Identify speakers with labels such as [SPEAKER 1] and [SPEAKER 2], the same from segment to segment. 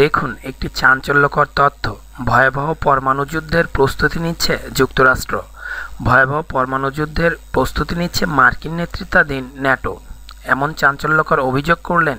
[SPEAKER 1] দেখুন একটি চাঞ্চল্যকর তথ্য ভয়াবহ পরমাণু যুদ্ধের প্রস্তুতি নিচ্ছে যুক্তরাষ্ট্র ভয়াবহ পরমাণু যুদ্ধের প্রস্তুতি নিচ্ছে মার্কিন নেতৃত্বাধীন ন্যাটো এমন চাঞ্চল্যকর অভিযোগ করলেন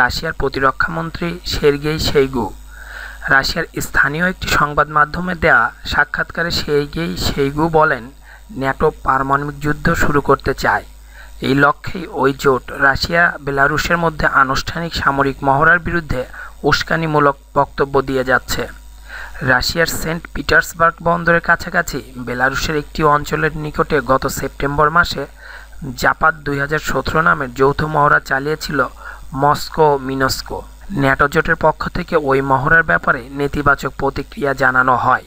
[SPEAKER 1] রাশিয়ার প্রতিরক্ষামন্ত্রী শেরগেই সেইগু রাশিয়ার স্থানীয় একটি সংবাদ মাধ্যমে দেয়া সাক্ষাৎকারে সেইগেই সেইগু বলেন ন্যাটো পারমাণবিক যুদ্ধ শুরু করতে চায় এই লক্ষ্যেই ওই জোট রাশিয়া বেলারুশের মধ্যে আনুষ্ঠানিক সামরিক মহড়ার বিরুদ্ধে উস্কানিমূলক বক্তব্য দিয়ে যাচ্ছে রাশিয়ার সেন্ট পিটার্সবার্গ বন্দরের কাছাকাছি বেলারুশের একটি অঞ্চলের নিকটে গত সেপ্টেম্বর মাসে জাপাত দুই হাজার নামের যৌথ মহড়া চালিয়েছিল মস্কো মিনস্কো ন্যাটোজোটের পক্ষ থেকে ওই মহড়ার ব্যাপারে নেতিবাচক প্রতিক্রিয়া জানানো হয়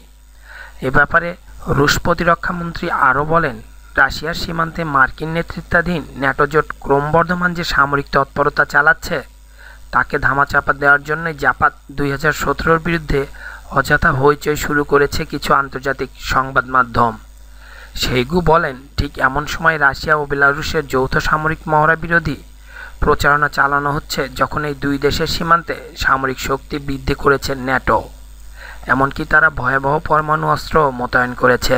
[SPEAKER 1] এ ব্যাপারে রুশ প্রতিরক্ষামন্ত্রী আরও বলেন রাশিয়ার সীমান্তে মার্কিন নেতৃত্বাধীন ন্যাটোজোট ক্রমবর্ধমান যে সামরিক তৎপরতা চালাচ্ছে তাকে ধামাচাপা দেওয়ার জন্য জাপাত দুই হাজার সতেরোর বিরুদ্ধে অযথা হইচই শুরু করেছে কিছু আন্তর্জাতিক সংবাদ মাধ্যম সেইগু বলেন ঠিক এমন সময় রাশিয়া ও বেলারুশের যৌথ সামরিক মহড়া বিরোধী প্রচারণা চালানো হচ্ছে যখন এই দুই দেশের সীমান্তে সামরিক শক্তি বৃদ্ধি করেছে ন্যাটো এমনকি তারা ভয়াবহ পরমাণু অস্ত্র মোতায়েন করেছে